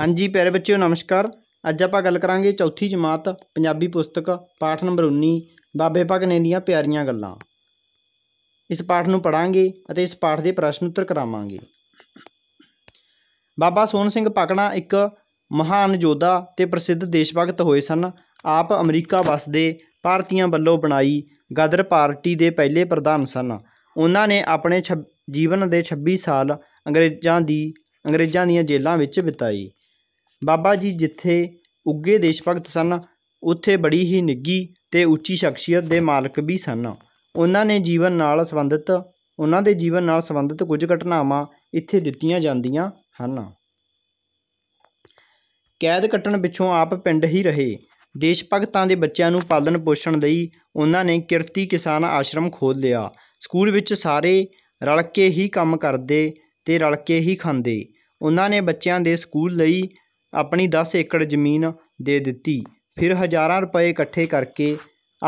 ਹਾਂਜੀ ਪਿਆਰੇ ਬੱਚਿਓ ਨਮਸਕਾਰ ਅੱਜ ਆਪਾਂ ਗੱਲ ਕਰਾਂਗੇ ਚੌਥੀ ਜਮਾਤ ਪੰਜਾਬੀ ਪੁਸਤਕ ਪਾਠ ਨੰਬਰ 19 ਬਾਬੇ ਭਗਨੇ ਦੀਆਂ ਪਿਆਰੀਆਂ ਗੱਲਾਂ ਇਸ ਪਾਠ ਨੂੰ ਪੜਾਂਗੇ ਅਤੇ ਇਸ ਪਾਠ ਦੇ ਪ੍ਰਸ਼ਨ ਉੱਤਰ ਕਰਾਵਾਂਗੇ ਬਾਬਾ ਸੋਨ ਸਿੰਘ ਪਕਣਾ ਇੱਕ ਮਹਾਨ ਯੋਧਾ ਤੇ ਪ੍ਰਸਿੱਧ ਦੇਸ਼ ਭਗਤ ਹੋਏ ਸਨ ਆਪ ਅਮਰੀਕਾ ਵਸਦੇ ਭਾਰਤੀਆਂ ਵੱਲੋਂ ਬਣਾਈ ਗਦਰ ਪਾਰਟੀ ਦੇ ਪਹਿਲੇ ਪ੍ਰਧਾਨ ਸਨ ਉਹਨਾਂ ਨੇ ਆਪਣੇ ਜੀਵਨ ਦੇ 26 ਸਾਲ ਅੰਗਰੇਜ਼ਾਂ ਦੀ ਅੰਗਰੇਜ਼ਾਂ ਦੀਆਂ ਜੇਲ੍ਹਾਂ ਵਿੱਚ ਬਿਤਾਈ ਬਾਬਾ ਜੀ ਜਿੱਥੇ ਉੱਗੇ ਦੇਸ਼ ਭਗਤ ਸਨ ਉੱਥੇ ਬੜੀ ਹੀ ਨਿੱਗੀ ਤੇ ਉੱਚੀ ਸ਼ਖਸੀਅਤ ਦੇ ਮਾਲਕ ਵੀ ਸਨ ਉਹਨਾਂ ਨੇ ਜੀਵਨ ਨਾਲ ਸੰਬੰਧਿਤ ਉਹਨਾਂ ਦੇ ਜੀਵਨ ਨਾਲ ਸੰਬੰਧਿਤ ਕੁਝ ਘਟਨਾਵਾਂ ਇੱਥੇ ਦਿੱਤੀਆਂ ਜਾਂਦੀਆਂ ਹਨ ਕੈਦ ਕੱਟਣ ਪਿੱਛੋਂ ਆਪ ਪਿੰਡ ਹੀ ਰਹੇ ਦੇਸ਼ ਭਗਤਾਂ ਦੇ ਬੱਚਿਆਂ ਨੂੰ ਪਾਲਣ ਪੋਸ਼ਣ ਲਈ ਉਹਨਾਂ ਨੇ ਕਿਰਤੀ ਕਿਸਾਨ ਆਸ਼ਰਮ ਖੋਲ ਲਿਆ ਸਕੂਲ ਵਿੱਚ ਸਾਰੇ ਰਲ ਕੇ ਹੀ ਕੰਮ ਕਰਦੇ ਤੇ ਰਲ ਕੇ ਹੀ ਖਾਂਦੇ ਉਹਨਾਂ ਨੇ ਬੱਚਿਆਂ ਦੇ ਸਕੂਲ ਲਈ ਆਪਣੀ 10 ਏਕੜ ਜ਼ਮੀਨ ਦੇ ਦਿੱਤੀ ਫਿਰ ਹਜ਼ਾਰਾਂ ਰੁਪਏ ਇਕੱਠੇ ਕਰਕੇ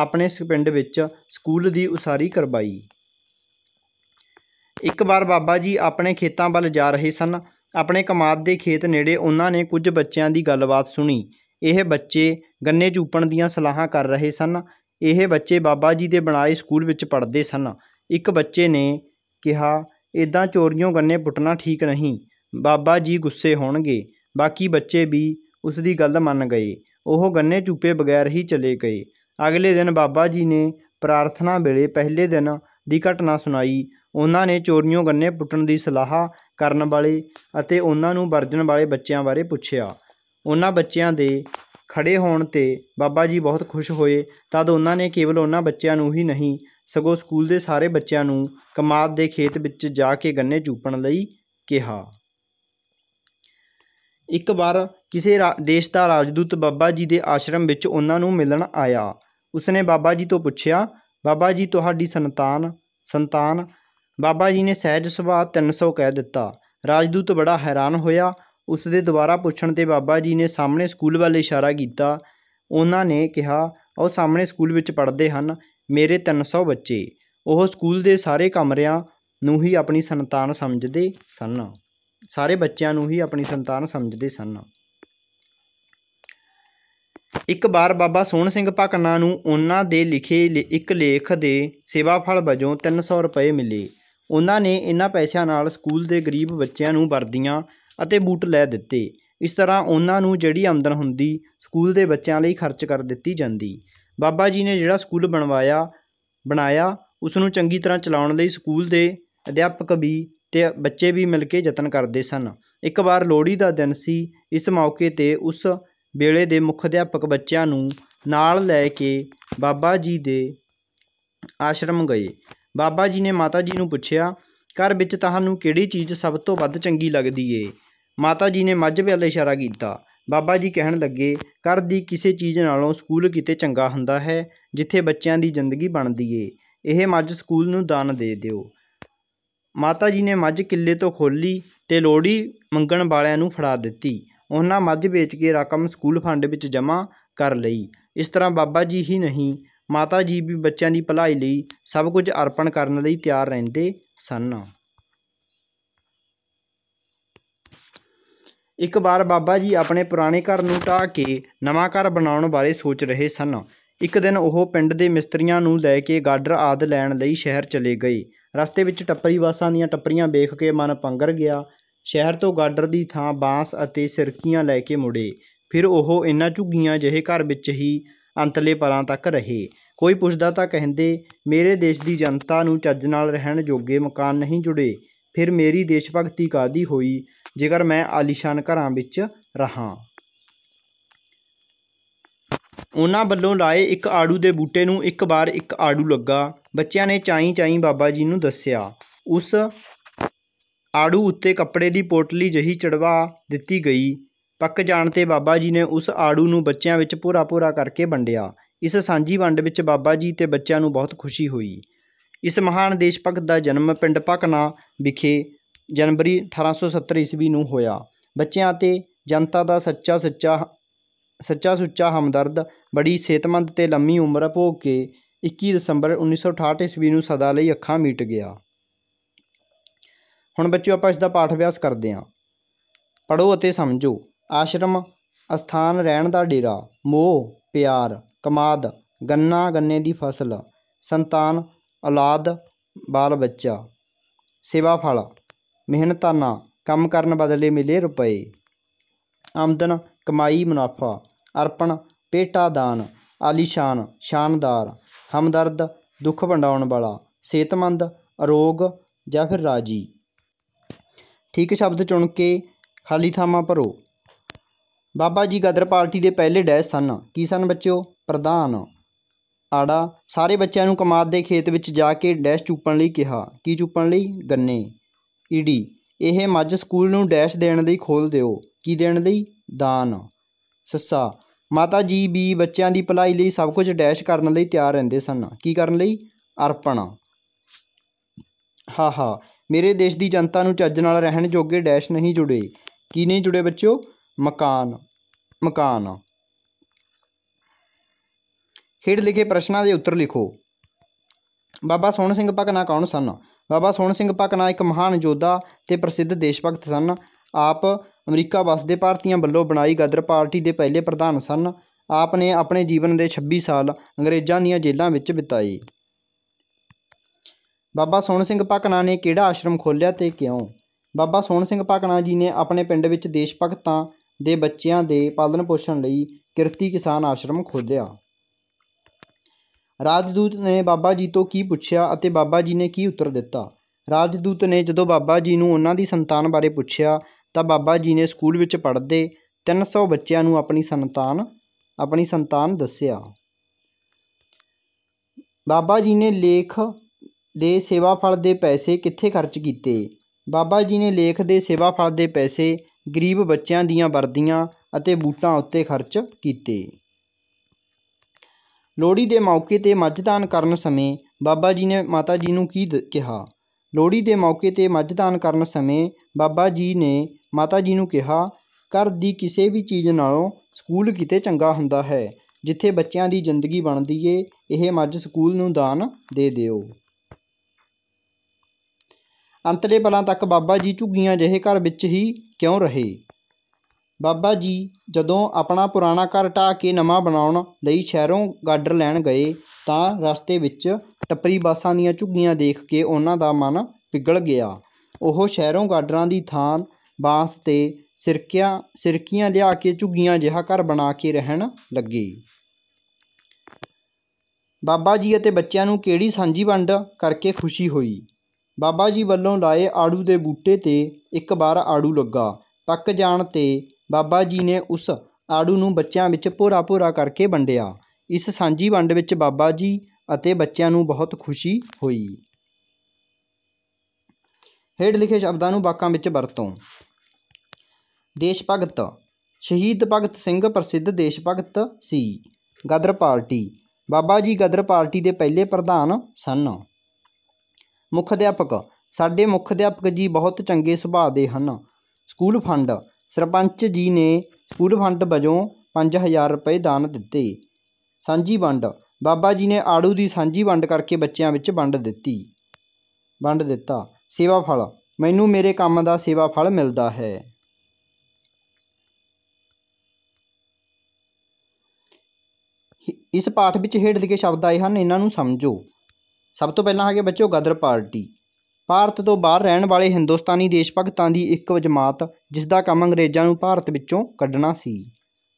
ਆਪਣੇ ਪਿੰਡ ਵਿੱਚ ਸਕੂਲ ਦੀ ਉਸਾਰੀ ਕਰਵਾਈ ਇੱਕ ਵਾਰ ਬਾਬਾ ਜੀ ਆਪਣੇ ਖੇਤਾਂ ਵੱਲ ਜਾ ਰਹੇ ਸਨ ਆਪਣੇ ਕਮਾਦ ਦੇ ਖੇਤ ਨੇੜੇ ਉਹਨਾਂ ਨੇ ਕੁਝ ਬੱਚਿਆਂ ਦੀ ਗੱਲਬਾਤ ਸੁਣੀ ਇਹ ਬੱਚੇ ਗੰਨੇ ਚੂਪਣ ਦੀਆਂ ਸਲਾਹਾਂ ਕਰ ਰਹੇ ਸਨ ਇਹ ਬੱਚੇ ਬਾਬਾ ਜੀ ਦੇ ਬਣਾਏ ਸਕੂਲ ਵਿੱਚ ਪੜ੍ਹਦੇ ਸਨ ਇੱਕ ਬੱਚੇ ਨੇ ਕਿਹਾ ਇਦਾਂ ਚੋਰੀਆਂ ਗੰਨੇ ਪੁੱਟਣਾ ਠੀਕ ਨਹੀਂ ਬਾਬਾ ਜੀ ਗੁੱਸੇ ਹੋਣਗੇ ਬਾਕੀ ਬੱਚੇ ਵੀ ਉਸ ਦੀ ਗੱਲ ਮੰਨ ਗਏ ਉਹ ਗੰਨੇ ਚੂਪੇ ਬਗੈਰ ਹੀ ਚਲੇ ਗਏ ਅਗਲੇ ਦਿਨ ਬਾਬਾ ਜੀ ਨੇ ਪ੍ਰਾਰਥਨਾ ਵੇਲੇ ਪਹਿਲੇ ਦਿਨ ਦੀ ਘਟਨਾ ਸੁਣਾਈ ਉਹਨਾਂ ਨੇ ਚੋਰੀਆਂ ਗੰਨੇ ਪੁੱਟਣ ਦੀ ਸਲਾਹ ਕਰਨ ਵਾਲੇ ਅਤੇ ਉਹਨਾਂ ਨੂੰ ਵਰਜਣ ਵਾਲੇ ਬੱਚਿਆਂ ਬਾਰੇ ਪੁੱਛਿਆ ਉਹਨਾਂ ਬੱਚਿਆਂ ਦੇ ਖੜੇ ਹੋਣ ਤੇ ਬਾਬਾ ਜੀ ਬਹੁਤ ਖੁਸ਼ ਹੋਏ ਤਦ ਉਹਨਾਂ ਨੇ ਕੇਵਲ ਉਹਨਾਂ ਬੱਚਿਆਂ ਨੂੰ ਹੀ ਨਹੀਂ ਸਗੋਂ ਸਕੂਲ ਦੇ ਸਾਰੇ ਬੱਚਿਆਂ ਨੂੰ ਕਮਾਦ ਦੇ ਖੇਤ ਵਿੱਚ ਜਾ ਕੇ ਗੰਨੇ ਚੂਪਣ ਲਈ ਕਿਹਾ ਇੱਕ ਵਾਰ ਕਿਸੇ ਦੇਸ਼ ਦਾ ਰਾਜਦੂਤ ਬਾਬਾ ਜੀ ਦੇ ਆਸ਼ਰਮ ਵਿੱਚ ਉਹਨਾਂ ਨੂੰ ਮਿਲਣ ਆਇਆ ਉਸਨੇ ਬਾਬਾ ਜੀ ਤੋਂ ਪੁੱਛਿਆ ਬਾਬਾ ਜੀ ਤੁਹਾਡੀ ਸੰਤਾਨ ਸੰਤਾਨ ਬਾਬਾ ਜੀ ਨੇ ਸਹਿਜ ਸੁਭਾਅ 300 ਕਹਿ ਦਿੱਤਾ ਰਾਜਦੂਤ ਬੜਾ ਹੈਰਾਨ ਹੋਇਆ ਉਸ ਦੇ ਦੁਬਾਰਾ ਪੁੱਛਣ ਤੇ ਬਾਬਾ ਜੀ ਨੇ ਸਾਹਮਣੇ ਸਕੂਲ ਵੱਲ ਇਸ਼ਾਰਾ ਕੀਤਾ ਉਹਨਾਂ ਨੇ ਕਿਹਾ ਉਹ ਸਾਹਮਣੇ ਸਕੂਲ ਵਿੱਚ ਪੜ੍ਹਦੇ ਹਨ ਮੇਰੇ 300 ਬੱਚੇ ਉਹ ਸਕੂਲ ਦੇ ਸਾਰੇ ਕਮਰਿਆਂ ਨੂੰ ਹੀ ਆਪਣੀ ਸੰਤਾਨ ਸਮਝਦੇ ਸਨ ਸਾਰੇ ਬੱਚਿਆਂ ਨੂੰ ਹੀ ਆਪਣੀ ਸੰਤਾਨ ਸਮਝਦੇ ਸਨ ਇੱਕ ਵਾਰ ਬਾਬਾ ਸੋਹਣ ਸਿੰਘ ਭਕਨਾ ਨੂੰ ਉਹਨਾਂ ਦੇ ਲਿਖੇ ਇੱਕ ਲੇਖ ਦੇ ਸੇਵਾ ਫਲ ਵਜੋਂ 300 ਰੁਪਏ ਮਿਲੇ ਉਹਨਾਂ ਨੇ ਇਹਨਾਂ ਪੈਸਿਆਂ ਨਾਲ ਸਕੂਲ ਦੇ ਗਰੀਬ ਬੱਚਿਆਂ ਨੂੰ ਵਰਦੀਆਂ ਅਤੇ ਬੂਟ ਲੈ ਦਿੱਤੇ ਇਸ ਤਰ੍ਹਾਂ ਉਹਨਾਂ ਨੂੰ ਜਿਹੜੀ ਆਮਦਨ ਹੁੰਦੀ ਸਕੂਲ ਦੇ ਬੱਚਿਆਂ ਲਈ ਖਰਚ ਕਰ ਦਿੱਤੀ ਜਾਂਦੀ ਬਾਬਾ ਜੀ ਨੇ ਜਿਹੜਾ ਸਕੂਲ ਬਣਵਾਇਆ ਬਣਾਇਆ ਉਸ ਨੂੰ ਚੰਗੀ ਤਰ੍ਹਾਂ ਚਲਾਉਣ ਲਈ ਸਕੂਲ ਦੇ ਅਧਿਆਪਕ ਵੀ ਤੇ ਬੱਚੇ ਵੀ ਮਿਲ ਕੇ ਯਤਨ ਕਰਦੇ ਸਨ ਇੱਕ ਵਾਰ ਲੋਹੜੀ ਦਾ ਦਿਨ ਸੀ ਇਸ ਮੌਕੇ 'ਤੇ ਉਸ ਵੇਲੇ ਦੇ ਮੁੱਖ ਅਧਿਆਪਕ ਬੱਚਿਆਂ ਨੂੰ ਨਾਲ ਲੈ ਕੇ ਬਾਬਾ ਜੀ ਦੇ ਆਸ਼ਰਮ ਗਏ ਬਾਬਾ ਜੀ ਨੇ ਮਾਤਾ ਜੀ ਨੂੰ ਪੁੱਛਿਆ ਘਰ ਵਿੱਚ ਤੁਹਾਨੂੰ ਕਿਹੜੀ ਚੀਜ਼ ਸਭ ਤੋਂ ਵੱਧ ਚੰਗੀ ਲੱਗਦੀ ਏ ਮਾਤਾ ਜੀ ਨੇ ਮੱਝ ਵੱਲ ਇਸ਼ਾਰਾ ਕੀਤਾ ਬਾਬਾ ਜੀ ਕਹਿਣ ਲੱਗੇ ਘਰ ਦੀ ਕਿਸੇ ਚੀਜ਼ ਨਾਲੋਂ ਸਕੂਲ ਕਿਤੇ ਚੰਗਾ ਹੁੰਦਾ ਹੈ ਜਿੱਥੇ ਬੱਚਿਆਂ ਦੀ ਜ਼ਿੰਦਗੀ ਬਣਦੀ ਏ ਇਹ ਮੱਝ ਸਕੂਲ ਨੂੰ ਦਾਨ ਦੇ ਦਿਓ ਮਾਤਾ ਜੀ ਨੇ ਮੱਝ ਕਿੱਲੇ ਤੋਂ ਖੋਲੀ ਤੇ ਲੋਹੜੀ ਮੰਗਣ ਵਾਲਿਆਂ ਨੂੰ ਫੜਾ ਦਿੱਤੀ ਉਹਨਾਂ ਮੱਝ ਵੇਚ ਕੇ ਰਕਮ ਸਕੂਲ ਫੰਡ ਵਿੱਚ ਜਮ੍ਹਾਂ ਕਰ ਲਈ ਇਸ ਤਰ੍ਹਾਂ ਬਾਬਾ ਜੀ ਹੀ ਨਹੀਂ ਮਾਤਾ ਜੀ ਵੀ ਬੱਚਿਆਂ ਦੀ ਭਲਾਈ ਲਈ ਸਭ ਕੁਝ ਅਰਪਣ ਕਰਨ ਲਈ ਤਿਆਰ ਰਹਿੰਦੇ ਸਨ ਇੱਕ ਵਾਰ ਬਾਬਾ ਜੀ ਆਪਣੇ ਪੁਰਾਣੇ ਘਰ ਨੂੰ ਟਾ ਕੇ ਨਵਾਂ ਘਰ ਬਣਾਉਣ ਬਾਰੇ ਸੋਚ ਰਹੇ ਸਨ ਇੱਕ ਦਿਨ ਉਹ ਪਿੰਡ ਦੇ ਮਿਸਤਰੀਆਂ ਨੂੰ ਲੈ ਕੇ ਗਾਡਰ ਆਦ ਲੈਣ ਲਈ ਸ਼ਹਿਰ ਚਲੇ ਗਏ ਰਸਤੇ ਵਿੱਚ ਟੱਪਰੀ ਬੱਸਾਂ ਦੀਆਂ ਟੱਪਰੀਆਂ ਵੇਖ ਕੇ ਮਨ ਪੰਗਰ ਗਿਆ ਸ਼ਹਿਰ ਤੋਂ ਗਾਡਰ ਦੀ ਥਾਂ ਬਾਂਸ ਅਤੇ ਸਿਰਕੀਆਂ ਲੈ ਕੇ ਮੁੜੇ ਫਿਰ ਉਹ ਇਨ੍ਹਾਂ ਝੁੱਗੀਆਂ ਜਿਹੇ ਘਰ ਵਿੱਚ ਹੀ ਅੰਤਲੇ ਪਰਾਂ ਤੱਕ ਰਹੇ ਕੋਈ ਪੁੱਛਦਾ ਤਾਂ ਕਹਿੰਦੇ ਮੇਰੇ ਦੇਸ਼ ਦੀ ਜਨਤਾ ਨੂੰ ਚੱਜ ਨਾਲ ਰਹਿਣ ਜੋਗੇ ਮਕਾਨ ਨਹੀਂ ਜੁੜੇ ਫਿਰ ਮੇਰੀ ਦੇਸ਼ ਭਗਤੀ ਕਾਦੀ ਹੋਈ ਜੇਕਰ ਮੈਂ ਆਲੀਸ਼ਾਨ ਘਰਾਂ ਵਿੱਚ ਰਹਾਂ ਉਹਨਾਂ ਵੱਲੋਂ ਲਾਏ ਇੱਕ ਆੜੂ ਦੇ ਬੂਟੇ ਨੂੰ ਇੱਕ ਵਾਰ ਇੱਕ ਆੜੂ ਲੱਗਾ ਬੱਚਿਆਂ ਨੇ ਚਾਈ ਚਾਈ ਬਾਬਾ ਜੀ ਨੂੰ ਦੱਸਿਆ ਉਸ ਆੜੂ ਉੱਤੇ ਕੱਪੜੇ ਦੀ ਪੋਟਲੀ ਜਹੀ ਚੜਵਾ ਦਿੱਤੀ ਗਈ ਪੱਕ ਜਾਣ ਤੇ ਬਾਬਾ ਜੀ ਨੇ ਉਸ ਆੜੂ ਨੂੰ ਬੱਚਿਆਂ ਵਿੱਚ ਪੂਰਾ ਪੂਰਾ ਕਰਕੇ ਵੰਡਿਆ ਇਸ ਸਾਂਝੀ ਵੰਡ ਵਿੱਚ ਬਾਬਾ ਜੀ ਤੇ ਬੱਚਿਆਂ ਨੂੰ ਬਹੁਤ ਖੁਸ਼ੀ ਹੋਈ ਇਸ ਮਹਾਨ ਦੇਸ਼ ਭਗਤ ਦਾ ਜਨਮ ਪਿੰਡ ਪਕਨਾ ਵਿਖੇ ਜਨਵਰੀ 1870 ਈਸਵੀ ਨੂੰ ਹੋਇਆ ਬੱਚਿਆਂ ਤੇ ਜਨਤਾ ਦਾ ਸੱਚਾ ਸੱਚਾ ਸੱਚਾ ਸੁੱਚਾ ਹਮਦਰਦ ਬੜੀ ਸਿਹਤਮੰਦ ਤੇ ਲੰਮੀ ਉਮਰ ਭੋਗ ਕੇ 21 ਦਸੰਬਰ 1968 ਈਸਵੀ ਨੂੰ ਸਦਾ ਲਈ ਅੱਖਾਂ ਮੀਟ ਗਿਆ ਹੁਣ ਬੱਚਿਓ ਆਪਾਂ ਇਸ ਦਾ ਪਾਠ ਅਭਿਆਸ ਕਰਦੇ ਹਾਂ ਪੜੋ ਅਤੇ ਸਮਝੋ ਆਸ਼ਰਮ ਅਸਥਾਨ ਰਹਿਣ ਦਾ ਡੇਰਾ ਮੋਹ ਪਿਆਰ ਕਮਾਦ ਗੰਨਾ ਗੰਨੇ ਦੀ ਫਸਲ ਸੰਤਾਨ ਔਲਾਦ ਬਾਲ ਬੱਚਾ ਸੇਵਾ ਫਲ ਮਿਹਨਤਾਨਾ ਕੰਮ ਕਰਨ ਬਦਲੇ ਮਿਲੇ ਰੁਪਏ ਆਮਦਨ ਕਮਾਈ ਮੁਨਾਫਾ ਅਰਪਣ ਪੇਟਾ ਦਾਨ ਆਲੀਸ਼ਾਨ ਸ਼ਾਨਦਾਰ ਹਮਦਰਦ ਦੁੱਖ ਵੰਡਾਉਣ ਵਾਲਾ ਸਿਹਤਮੰਦ ਅਰੋਗ ਜਾਂ ਫਿਰ ਰਾਜੀ ਠੀਕ ਸ਼ਬਦ ਚੁਣ ਕੇ ਖਾਲੀ ਥਾਵਾਂ ਭਰੋ ਬਾਬਾ ਜੀ ਗਦਰ ਪਾਰਟੀ ਦੇ ਪਹਿਲੇ ਡੈਸ਼ ਸਨ ਕੀ ਸਨ ਬੱਚਿਓ ਪ੍ਰਧਾਨ ਆੜਾ ਸਾਰੇ ਬੱਚਿਆਂ ਨੂੰ ਕਮਾਦ ਦੇ ਖੇਤ ਵਿੱਚ ਜਾ ਕੇ ਡੈਸ਼ ਚੂਪਣ ਲਈ ਕਿਹਾ ਕੀ ਚੂਪਣ ਲਈ ਗੰਨੇ ਈਡੀ ਇਹ ਮੱਝ ਸਕੂਲ ਨੂੰ ਡੈਸ਼ ਦੇਣ ਲਈ ਖੋਲ ਦਿਓ ਕੀ ਦੇਣ ਲਈ ਦਾਨ ਸੱਸਾ ਮਾਤਾ ਜੀ ਵੀ ਬੱਚਿਆਂ ਦੀ ਭਲਾਈ ਲਈ ਸਭ ਕੁਝ ਡੈਸ਼ ਕਰਨ ਲਈ ਤਿਆਰ ਰਹਿੰਦੇ ਸਨ ਕੀ ਕਰਨ ਲਈ ਅਰਪਣ ਹਾ ਹਾ ਮੇਰੇ ਦੇਸ਼ ਦੀ ਜਨਤਾ ਨੂੰ ਚੱਜ ਨਾਲ ਰਹਿਣ ਜੋਗੇ ਡੈਸ਼ ਨਹੀਂ ਜੁੜੇ ਕੀ ਨਹੀਂ ਜੁੜੇ ਬੱਚੋ ਮਕਾਨ ਮਕਾਨ ਹੇਠ ਲਿਖੇ ਪ੍ਰਸ਼ਨਾਂ ਦੇ ਉੱਤਰ ਲਿਖੋ ਬਾਬਾ ਸੋਹਣ ਸਿੰਘ ਪਕਨਾ ਕੌਣ ਸਨ ਬਾਬਾ ਸੋਹਣ ਸਿੰਘ ਪਕਨਾ ਇੱਕ ਮਹਾਨ ਯੋਧਾ ਤੇ ਪ੍ਰਸਿੱਧ ਦੇਸ਼ ਭਗਤ ਸਨ ਆਪ ਅਮਰੀਕਾ ਵਸਦੇ ਭਾਰਤੀਆਂ ਵੱਲੋਂ ਬਣਾਈ ਗਦਰ ਪਾਰਟੀ ਦੇ ਪਹਿਲੇ ਪ੍ਰਧਾਨ ਸਨ ਆਪ ਨੇ ਆਪਣੇ ਜੀਵਨ ਦੇ 26 ਸਾਲ ਅੰਗਰੇਜ਼ਾਂ ਦੀਆਂ ਜੇਲ੍ਹਾਂ ਵਿੱਚ ਬਿਤਾਏ ਬਾਬਾ ਸੋਹਣ ਸਿੰਘ ਪਕਣਾ ਨੇ ਕਿਹੜਾ ਆਸ਼ਰਮ ਖੋਲ੍ਹਿਆ ਤੇ ਕਿਉਂ ਬਾਬਾ ਸੋਹਣ ਸਿੰਘ ਪਕਣਾ ਜੀ ਨੇ ਆਪਣੇ ਪਿੰਡ ਵਿੱਚ ਦੇਸ਼ ਭਗਤਾਂ ਦੇ ਬੱਚਿਆਂ ਦੇ ਪਾਲਣ ਪੋਸ਼ਣ ਲਈ ਕਿਰਤੀ ਕਿਸਾਨ ਆਸ਼ਰਮ ਖੋਲ੍ਹਿਆ ਰਾਜਦੂਤ ਨੇ ਬਾਬਾ ਜੀ ਤੋਂ ਕੀ ਪੁੱਛਿਆ ਅਤੇ ਬਾਬਾ ਜੀ ਨੇ ਕੀ ਉੱਤਰ ਦਿੱਤਾ ਰਾਜਦੂਤ ਨੇ ਜਦੋਂ ਬਾਬਾ ਜੀ ਨੂੰ ਉਹਨਾਂ ਦੀ ਸੰਤਾਨ ਬਾਰੇ ਪੁੱਛਿਆ ਤਾਂ ਬਾਬਾ ਜੀ ਨੇ ਸਕੂਲ ਵਿੱਚ ਪੜ੍ਹਦੇ 300 ਬੱਚਿਆਂ ਨੂੰ ਆਪਣੀ ਸੰਤਾਨ ਆਪਣੀ ਸੰਤਾਨ ਦੱਸਿਆ ਬਾਬਾ ਜੀ ਨੇ ਲੇਖ ਦੇ ਸੇਵਾ ਫਲ ਦੇ ਪੈਸੇ ਕਿੱਥੇ ਖਰਚ ਕੀਤੇ ਬਾਬਾ ਜੀ ਨੇ ਲੇਖ ਦੇ ਸੇਵਾ ਫਲ ਦੇ ਪੈਸੇ ਗਰੀਬ ਬੱਚਿਆਂ ਦੀਆਂ ਵਰਦੀਆਂ ਅਤੇ ਬੂਟਾਂ ਉੱਤੇ ਖਰਚ ਕੀਤੇ ਲੋੜੀ ਦੇ ਮੌਕੇ ਤੇ ਮੱਝਦਾਨ ਕਰਨ ਸਮੇਂ ਬਾਬਾ ਜੀ ਨੇ ਮਾਤਾ ਜੀ ਨੂੰ ਕੀ ਕਿਹਾ ਲੋਹੜੀ ਦੇ ਮੌਕੇ 'ਤੇ ਮੱਝਦਾਨ ਕਰਨ ਸਮੇਂ ਬਾਬਾ ਜੀ ਨੇ ਮਾਤਾ ਜੀ ਨੂੰ ਕਿਹਾ ਘਰ ਦੀ ਕਿਸੇ ਵੀ ਚੀਜ਼ ਨਾਲੋਂ ਸਕੂਲ ਕਿਤੇ ਚੰਗਾ ਹੁੰਦਾ ਹੈ ਜਿੱਥੇ ਬੱਚਿਆਂ ਦੀ ਜ਼ਿੰਦਗੀ ਬਣਦੀ ਏ ਇਹ ਮੱਝ ਸਕੂਲ ਨੂੰ ਦਾਨ ਦੇ ਦਿਓ ਅੰਤਲੇ ਪਲਾਂ ਤੱਕ ਬਾਬਾ ਜੀ ਝੁੱਗੀਆਂ ਜਿਹੇ ਘਰ ਵਿੱਚ ਹੀ ਕਿਉਂ ਰਹੇ ਬਾਬਾ ਜੀ ਜਦੋਂ ਆਪਣਾ ਪੁਰਾਣਾ ਘਰ ਢਾ ਕੇ ਨਵਾਂ ਬਣਾਉਣ ਲਈ ਸ਼ਹਿਰੋਂ ਗਾਡਰ ਲੈਣ ਗਏ ਤਾਂ ਰਸਤੇ ਵਿੱਚ ਟੱਪਰੀ ਬਾਸਾਂ ਦੀਆਂ ਝੁੱਗੀਆਂ ਦੇਖ ਕੇ ਉਹਨਾਂ ਦਾ ਮਨ ਪਿਗਲ ਗਿਆ ਉਹ ਸ਼ਹਿਰੋਂ ਗਾਡਰਾਂ ਦੀ ਥਾਂ ਬਾਂਸ ਤੇ ਸਿਰਕਿਆਂ ਸਿਰਕੀਆਂ ਲਿਆ ਕੇ ਝੁੱਗੀਆਂ ਜਿਹਾ ਘਰ ਬਣਾ ਕੇ ਰਹਿਣ ਲੱਗੇ ਬਾਬਾ ਜੀ ਅਤੇ ਬੱਚਿਆਂ ਨੂੰ ਕਿਹੜੀ ਸਾਂਝੀ ਵੰਡ ਕਰਕੇ ਖੁਸ਼ੀ ਹੋਈ ਬਾਬਾ ਜੀ ਵੱਲੋਂ ਲਾਏ ਆੜੂ ਦੇ ਬੂਟੇ ਤੇ ਇੱਕ ਵਾਰ ਆੜੂ ਲੱਗਾ ਪੱਕ ਜਾਣ ਤੇ ਬਾਬਾ ਜੀ ਨੇ ਉਸ ਆੜੂ ਨੂੰ ਬੱਚਿਆਂ ਵਿੱਚ ਪੂਰਾ ਪੂਰਾ ਕਰਕੇ ਵੰਡਿਆ ਇਸ ਸਾਂਝੀ ਵੰਡ ਵਿੱਚ ਬਾਬਾ ਜੀ ਅਤੇ ਬੱਚਿਆਂ ਨੂੰ ਬਹੁਤ ਖੁਸ਼ੀ ਹੋਈ ਹੇਡ ਲਿਖੇ ਸ਼ਬਦਾਂ ਨੂੰ ਵਾਕਾਂ ਵਿੱਚ ਵਰਤੋ ਦੇਸ਼ ਭਗਤ ਸ਼ਹੀਦ ਭਗਤ ਸਿੰਘ ਪ੍ਰਸਿੱਧ ਦੇਸ਼ ਭਗਤ ਸੀ ਗਦਰ ਪਾਰਟੀ ਬਾਬਾ ਜੀ ਗਦਰ ਪਾਰਟੀ ਦੇ ਪਹਿਲੇ ਪ੍ਰਧਾਨ ਸਨ ਮੁੱਖ ਅਧਿਆਪਕ ਸਾਡੇ ਮੁੱਖ ਅਧਿਆਪਕ ਜੀ ਬਹੁਤ ਚੰਗੇ ਸੁਭਾਅ ਦੇ ਹਨ ਸਕੂਲ ਫੰਡ ਸਰਪੰਚ ਜੀ ਨੇ ਸਕੂਲ ਫੰਡ ਵਜੋਂ 5000 ਰੁਪਏ ਦਾਨ ਦਿੱਤੇ ਸਾਂਝੀ ਵੰਡ ਬਾਬਾ ਜੀ ਨੇ ਆੜੂ ਦੀ ਸਾਂਝੀ ਵੰਡ ਕਰਕੇ ਬੱਚਿਆਂ ਵਿੱਚ ਵੰਡ ਦਿੱਤੀ ਵੰਡ ਦਿੱਤਾ ਸੇਵਾ ਫਲ ਮੈਨੂੰ ਮੇਰੇ ਕੰਮ ਦਾ ਸੇਵਾ ਫਲ ਮਿਲਦਾ ਹੈ ਇਸ ਪਾਠ ਵਿੱਚ ਹੇਠ ਲਿਖੇ ਸ਼ਬਦ ਆਏ ਹਨ ਇਹਨਾਂ ਨੂੰ ਸਮਝੋ ਸਭ ਤੋਂ ਪਹਿਲਾਂ ਆ ਗਿਆ ਬੱਚੋ ਗਦਰ ਪਾਰਟੀ ਭਾਰਤ ਤੋਂ ਬਾਹਰ ਰਹਿਣ ਵਾਲੇ ਹਿੰਦੁਸਤਾਨੀ ਦੇਸ਼ ਭਗਤਾਂ ਦੀ ਇੱਕ ਜਮਾਤ ਜਿਸ ਦਾ ਕੰਮ ਅੰਗਰੇਜ਼ਾਂ ਨੂੰ ਭਾਰਤ ਵਿੱਚੋਂ ਕੱਢਣਾ ਸੀ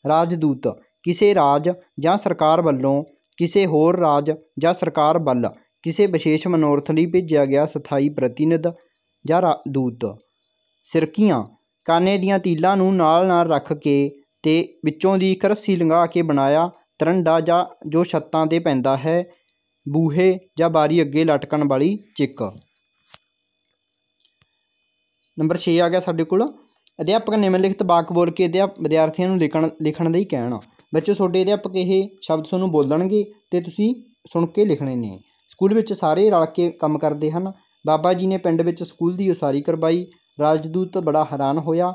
ਰਾਜਦੂਤ ਕਿਸੇ ਰਾਜ ਜਾਂ ਸਰਕਾਰ ਵੱਲੋਂ ਕਿਸੇ ਹੋਰ ਰਾਜ ਜਾਂ ਸਰਕਾਰ ਵੱਲ ਕਿਸੇ ਵਿਸ਼ੇਸ਼ ਮਨੋਰਥ ਲਈ ਭੇਜਿਆ ਗਿਆ ਸਥਾਈ ਪ੍ਰਤੀਨਿਧ ਜਾਂ ਦੂਤ ਸਿਰਕੀਆਂ ਕਾਨੇ ਦੀਆਂ ਤੀਲਾਂ ਨੂੰ ਨਾਲ ਨਾਲ ਰੱਖ ਕੇ ਤੇ ਵਿੱਚੋਂ ਦੀ ਇੱਕ ਰੱਸੀ ਕੇ ਬਣਾਇਆ ਤਰੰਡਾ ਜਾਂ ਜੋ ਛੱਤਾਂ 'ਤੇ ਪੈਂਦਾ ਹੈ ਬੂਹੇ ਜਾਂ ਬਾਰੀ ਅੱਗੇ ਲਟਕਣ ਵਾਲੀ ਚਿੱਕ ਨੰਬਰ 6 ਆ ਗਿਆ ਸਾਡੇ ਕੋਲ ਅਧਿਆਪਕ ਨਿਮਨਲਿਖਤ ਵਾਕ ਬੋਲ ਕੇ ਅਧਿਆਪ ਵਿਦਿਆਰਥੀਆਂ ਨੂੰ ਲਿਖਣ ਲਿਖਣ ਲਈ ਕਹਿਣਾ ਬੱਚੋ ਤੁਹਾਡੇ ਅਧਿਆਪਕ ਇਹ ਸ਼ਬਦ ਤੁਹਾਨੂੰ ਬੋਲਣਗੇ ਤੇ ਤੁਸੀਂ ਸੁਣ ਕੇ ਲਿਖਣੇ ਨੇ ਸਕੂਲ ਵਿੱਚ ਸਾਰੇ ਰਲ ਕੇ ਕੰਮ ਕਰਦੇ ਹਨ ਬਾਬਾ ਜੀ ਨੇ ਪਿੰਡ ਵਿੱਚ ਸਕੂਲ ਦੀ ਉਸਾਰੀ ਕਰਵਾਈ ਰਾਜਦੂਤ ਬੜਾ ਹੈਰਾਨ ਹੋਇਆ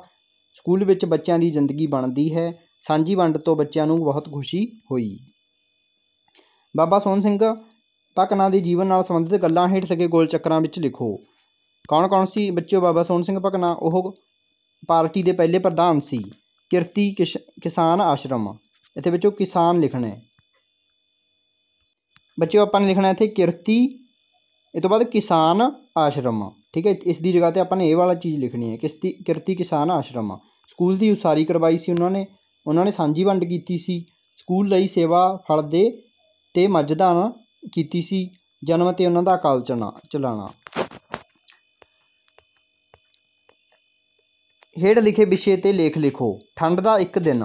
ਸਕੂਲ ਵਿੱਚ ਬੱਚਿਆਂ ਦੀ ਜ਼ਿੰਦਗੀ ਬਣਦੀ ਹੈ ਸਾਂਝੀ ਵੰਡ ਤੋਂ ਬੱਚਿਆਂ ਨੂੰ ਬਹੁਤ ਖੁਸ਼ੀ ਹੋਈ ਬਾਬਾ ਸੋਹਣ ਸਿੰਘ ਪਕਨਾ ਦੇ ਜੀਵਨ ਨਾਲ ਸੰਬੰਧਿਤ ਗੱਲਾਂ ਹੇਠ ਸਕੇ ਗੋਲ ਚੱਕਰਾਂ ਵਿੱਚ ਲਿਖੋ ਕੌਣ ਕੌਣ ਸੀ ਬੱਚਿਓ ਬਾਬਾ ਸੋਹਣ ਸਿੰਘ ਪਕਨਾ ਉਹ ਪਾਰਟੀ ਦੇ ਪਹਿਲੇ ਪ੍ਰਧਾਨ ਸੀ ਕਿਰਤੀ ਕਿਸਾਨ ਆਸ਼ਰਮ ਇੱਥੇ ਵਿੱਚੋਂ ਕਿਸਾਨ ਲਿਖਣਾ ਹੈ ਬੱਚਿਓ ਆਪਾਂ ਨੇ ਲਿਖਣਾ ਇੱਥੇ ਕਿਰਤੀ ਇਹ ਤੋਂ ਬਾਅਦ ਕਿਸਾਨ ਆਸ਼ਰਮ ਠੀਕ ਹੈ ਇਸ ਦੀ ਜਗ੍ਹਾ ਤੇ ਆਪਾਂ ਨੇ ਇਹ ਵਾਲਾ ਚੀਜ਼ ਲਿਖਣੀ ਹੈ ਕਿਸਤੀ ਕਿਰਤੀ ਕਿਸਾਨ ਆਸ਼ਰਮ ਸਕੂਲ ਦੀ ਉਸਾਰੀ ਕਰਵਾਈ ਸੀ ਉਹਨਾਂ ਨੇ ਉਹਨਾਂ ਨੇ ਸਾਂਝੀ ਵੰਡ ਕੀਤੀ ਸੀ ਸਕੂਲ ਲਈ ਸੇਵਾ ਫਲ ਦੇ ਤੇ ਮੱਝਦਾਨ ਕੀਤੀ ਸੀ ਜਨਮ ਤੇ ਉਹਨਾਂ ਦਾ ਅਕਾਲ ਚਣਾ ਚਲਾਣਾ ਹੇਡ ਲਿਖੇ ਵਿਸ਼ੇ ਤੇ ਲੇਖ ਲਿਖੋ ਠੰਡ ਦਾ ਇੱਕ ਦਿਨ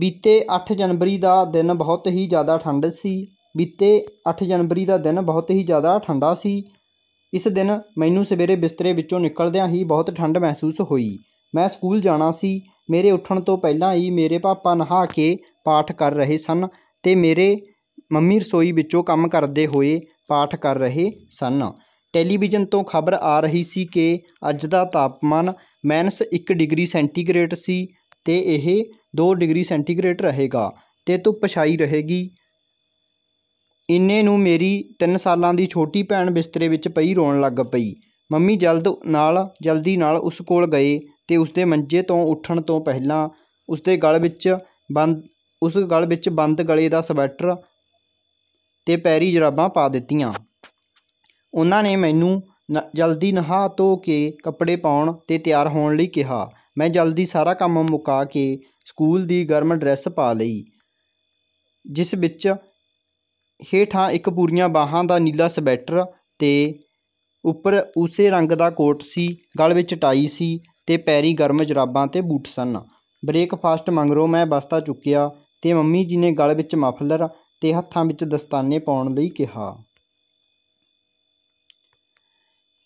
ਬੀਤੇ ਅੱਠ ਜਨਵਰੀ ਦਾ ਦਿਨ ਬਹੁਤ ਹੀ ਜ਼ਿਆਦਾ ਠੰਡ ਸੀ ਬੀਤੇ ਅੱਠ ਜਨਵਰੀ ਦਾ ਦਿਨ ਬਹੁਤ ਹੀ ਜ਼ਿਆਦਾ ਠੰਡਾ ਸੀ ਇਸ ਦਿਨ ਮੈਨੂੰ ਸਵੇਰੇ ਬਿਸਤਰੇ ਵਿੱਚੋਂ ਨਿਕਲਦਿਆਂ ਹੀ ਬਹੁਤ ਠੰਡ ਮਹਿਸੂਸ ਹੋਈ ਮੈਂ ਸਕੂਲ ਜਾਣਾ ਸੀ ਮੇਰੇ ਉੱਠਣ ਤੋਂ ਪਹਿਲਾਂ ਹੀ ਮੇਰੇ ਪਾਪਾ ਨਹਾ ਕੇ ਪਾਠ ਕਰ ਰਹੇ ਸਨ ਤੇ ਮੇਰੇ ਮੰਮੀ ਰਸੋਈ ਵਿੱਚੋਂ ਕੰਮ ਕਰਦੇ ਹੋਏ ਪਾਠ ਕਰ ਰਹੇ ਸਨ ਟੈਲੀਵਿਜ਼ਨ ਤੋਂ ਖਬਰ ਆ ਰਹੀ ਸੀ ਕਿ ਅੱਜ ਦਾ ਤਾਪਮਾਨ -1 ਡਿਗਰੀ ਸੈਂਟੀਗ੍ਰੇਡ ਸੀ ਤੇ ਇਹ 2 ਡਿਗਰੀ ਸੈਂਟੀਗ੍ਰੇਡ ਰਹੇਗਾ ਤੇ ਧੁੱਪ ਛਾਈ ਰਹੇਗੀ ਇੰਨੇ ਨੂੰ ਮੇਰੀ 3 ਸਾਲਾਂ ਦੀ ਛੋਟੀ ਭੈਣ ਬਿਸਤਰੇ ਵਿੱਚ ਪਈ ਰੋਣ ਲੱਗ ਪਈ ਮੰਮੀ ਜਲਦ ਨਾਲ ਜਲਦੀ ਨਾਲ ਉਸ ਕੋਲ ਗਏ ਤੇ ਉਸਦੇ ਮੰਜੇ ਤੋਂ ਉੱਠਣ ਤੋਂ ਪਹਿਲਾਂ ਉਸਦੇ ਗਲ ਵਿੱਚ ਬੰਦ ਉਸ ਗਲ ਵਿੱਚ ਬੰਦ ਗਲੇ ਦਾ ਸਵੈਟਰ ਤੇ ਪੈਰੀ ਜਰਾਬਾਂ ਪਾ ਦਿੱਤੀਆਂ ਉਹਨਾਂ ਨੇ ਮੈਨੂੰ ਜਲਦੀ ਨਹਾ ਧੋ ਕੇ ਕੱਪੜੇ ਪਾਉਣ ਤੇ ਤਿਆਰ ਹੋਣ ਲਈ ਕਿਹਾ ਮੈਂ ਜਲਦੀ ਸਾਰਾ ਕੰਮ ਮੁਕਾ ਕੇ ਸਕੂਲ ਦੀ ਗਰਮ ਡਰੈੱਸ ਪਾ ਲਈ ਜਿਸ ਵਿੱਚ ਹੇਠਾਂ ਇੱਕ ਪੂਰੀਆਂ ਬਾਹਾਂ ਦਾ ਨੀਲਾ ਸਵੈਟਰ ਤੇ ਉੱਪਰ ਉਸੇ ਰੰਗ ਦਾ ਕੋਟ ਸੀ ਗਲ ਵਿੱਚ ਟਾਈ ਸੀ ਤੇ ਪੈਰੀ ਗਰਮ ਜਰਾਬਾਂ ਤੇ ਬੂਟ ਸਨ ਬ੍ਰੇਕਫਾਸਟ ਮੰਗਰੋ ਮੈਂ ਬਸਤਾ ਚੁੱਕਿਆ ਤੇ ਮੰਮੀ ਜੀ ਨੇ ਗਲ ਵਿੱਚ ਮਫਲਰ ਤੇ ਹੱਥਾਂ ਵਿੱਚ ਦਸਤਾਨੇ ਪਾਉਣ ਲਈ ਕਿਹਾ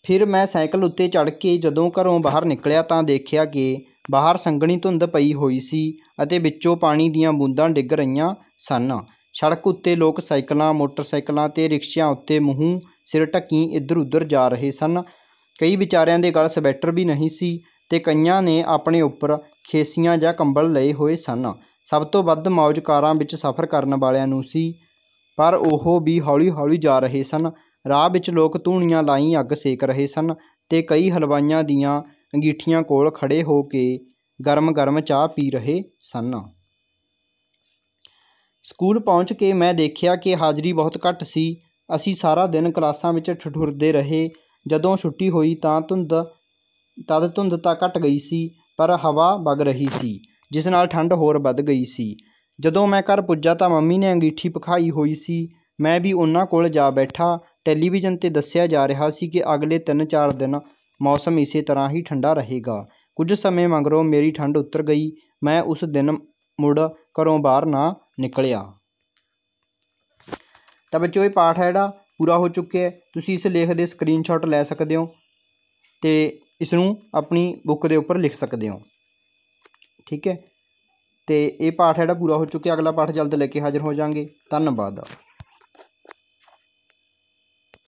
ਫਿਰ ਮੈਂ ਸਾਈਕਲ ਉੱਤੇ ਚੜ ਕੇ ਜਦੋਂ ਘਰੋਂ ਬਾਹਰ ਨਿਕਲਿਆ ਤਾਂ ਦੇਖਿਆ ਕਿ ਬਾਹਰ ਸੰਘਣੀ ਧੁੰਦ ਪਈ ਹੋਈ ਸੀ ਅਤੇ ਵਿੱਚੋਂ ਪਾਣੀ ਦੀਆਂ ਬੂੰਦਾਂ ਡਿੱਗ ਰਹੀਆਂ ਸਨ ਸੜਕ ਉੱਤੇ ਲੋਕ ਸਾਈਕਲਾਂ ਮੋਟਰਸਾਈਕਲਾਂ ਤੇ ਰਿਕਸ਼ਿਆਂ ਉੱਤੇ ਮੂੰਹ ਸਿਰ ਢੱਕੀ ਇੱਧਰ ਉੱਧਰ ਜਾ ਰਹੇ ਸਨ ਕਈ ਵਿਚਾਰਿਆਂ ਦੇ ਗਲ ਸਵੈਟਰ ਵੀ ਨਹੀਂ ਸੀ ਤੇ ਕਈਆਂ ਨੇ ਆਪਣੇ ਉੱਪਰ ਖੇਸੀਆਂ ਜਾਂ ਕੰਬਲ ਲਏ ਹੋਏ ਸਨ ਸਭ ਤੋਂ ਵੱਧ ਮੌਜ ਕਾਰਾਂ ਵਿੱਚ ਸਫ਼ਰ ਕਰਨ ਵਾਲਿਆਂ ਨੂੰ ਸੀ ਪਰ ਉਹ ਵੀ ਹੌਲੀ-ਹੌਲੀ ਜਾ ਰਹੇ ਸਨ ਰਾਹ ਵਿੱਚ ਲੋਕ ਧੂਣੀਆਂ ਲਾਈ ਅੱਗ ਸੇਕ ਰਹੇ ਸਨ ਤੇ ਕਈ ਹਲਵਾਈਆਂ ਦੀਆਂ ਅੰਗੀਠੀਆਂ ਕੋਲ ਖੜੇ ਹੋ ਕੇ ਗਰਮ-ਗਰਮ ਚਾਹ ਪੀ ਰਹੇ ਸਨ। ਸਕੂਲ ਪਹੁੰਚ ਕੇ ਮੈਂ ਦੇਖਿਆ ਕਿ ਹਾਜ਼ਰੀ ਬਹੁਤ ਘੱਟ ਸੀ। ਅਸੀਂ ਸਾਰਾ ਦਿਨ ਕਲਾਸਾਂ ਵਿੱਚ ਠਠੁਰਦੇ ਰਹੇ। ਜਦੋਂ ਛੁੱਟੀ ਹੋਈ ਤਾਂ ਧੁੰਦ ਤਦ ਧੁੰਦ ਤਾਂ ਘੱਟ ਗਈ ਸੀ, ਪਰ ਹਵਾ ਵਗ ਰਹੀ ਸੀ, ਜਿਸ ਨਾਲ ਠੰਡ ਹੋਰ ਵੱਧ ਗਈ ਸੀ। ਜਦੋਂ ਮੈਂ ਘਰ ਪੁੱਜਾ ਤਾਂ ਮੰਮੀ ਨੇ ਅੰਗੀਠੀ ਪਖਾਈ ਹੋਈ ਸੀ। ਮੈਂ ਵੀ ਉਹਨਾਂ ਕੋਲ ਜਾ ਬੈਠਾ। ਟੈਲੀਵਿਜ਼ਨ 'ਤੇ ਦੱਸਿਆ ਜਾ ਰਿਹਾ ਸੀ ਕਿ ਅਗਲੇ 3-4 ਦਿਨ ਮੌਸਮ ਇਸੇ ਤਰ੍ਹਾਂ ਹੀ ਠੰਡਾ ਰਹੇਗਾ ਕੁਝ ਸਮੇਂ ਮਗਰੋਂ ਮੇਰੀ ਠੰਡ ਉਤਰ ਗਈ ਮੈਂ ਉਸ ਦਿਨ ਮੁੜ ਘਰੋਂ ਬਾਹਰ ਨਾ ਨਿਕਲਿਆ ਤਾਂ ਬੱਚੋ ਇਹ ਪਾਠ ਹੈ ਜਿਹੜਾ ਪੂਰਾ ਹੋ ਚੁੱਕਿਆ ਤੁਸੀਂ ਇਸ ਲੇਖ ਦੇ ਸਕਰੀਨਸ਼ਾਟ ਲੈ ਸਕਦੇ ਹੋ ਤੇ ਇਸ ਨੂੰ ਆਪਣੀ ਬੁੱਕ ਦੇ ਉੱਪਰ ਲਿਖ ਸਕਦੇ ਹੋ ਠੀਕ ਹੈ ਤੇ ਇਹ ਪਾਠ ਜਿਹੜਾ ਪੂਰਾ ਹੋ ਚੁੱਕਿਆ ਅਗਲਾ ਪਾਠ ਜਲਦ ਲੈ ਕੇ ਹਾਜ਼ਰ ਹੋ ਜਾਾਂਗੇ ਧੰਨਵਾਦ